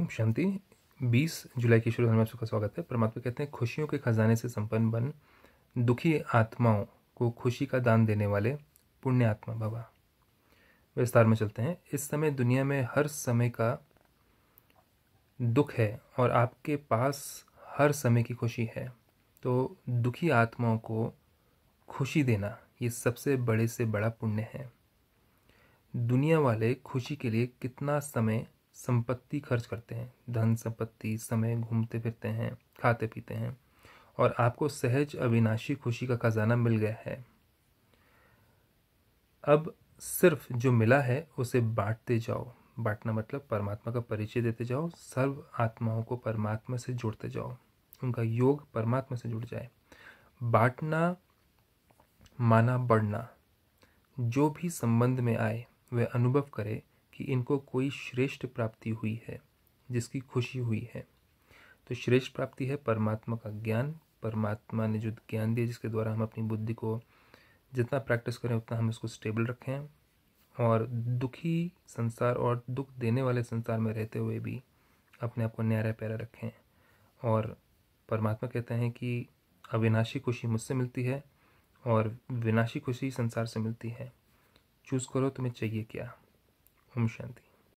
ओम शांति 20 जुलाई की शुरू में आप सबका स्वागत है परमात्मा कहते हैं खुशियों के खजाने से संपन्न बन दुखी आत्माओं को खुशी का दान देने वाले पुण्य आत्मा बाबा विस्तार में चलते हैं इस समय दुनिया में हर समय का दुख है और आपके पास हर समय की खुशी है तो दुखी आत्माओं को खुशी देना ये सबसे बड़े से बड़ा पुण्य है दुनिया वाले खुशी के लिए कितना समय संपत्ति खर्च करते हैं धन संपत्ति समय घूमते फिरते हैं खाते पीते हैं और आपको सहज अविनाशी खुशी का खजाना मिल गया है अब सिर्फ जो मिला है उसे बांटते जाओ बांटना मतलब परमात्मा का परिचय देते जाओ सर्व आत्माओं को परमात्मा से जुड़ते जाओ उनका योग परमात्मा से जुड़ जाए बांटना माना बढ़ना जो भी संबंध में आए वह अनुभव करे कि इनको कोई श्रेष्ठ प्राप्ति हुई है जिसकी खुशी हुई है तो श्रेष्ठ प्राप्ति है परमात्मा का ज्ञान परमात्मा ने जो ज्ञान दिया जिसके द्वारा हम अपनी बुद्धि को जितना प्रैक्टिस करें उतना हम इसको स्टेबल रखें और दुखी संसार और दुख देने वाले संसार में रहते हुए भी अपने आप को न्यारा प्यारा रखें और परमात्मा कहते हैं कि अविनाशी खुशी मुझसे मिलती है और विनाशी खुशी संसार से मिलती है चूज़ करो तुम्हें चाहिए क्या Om Shanti.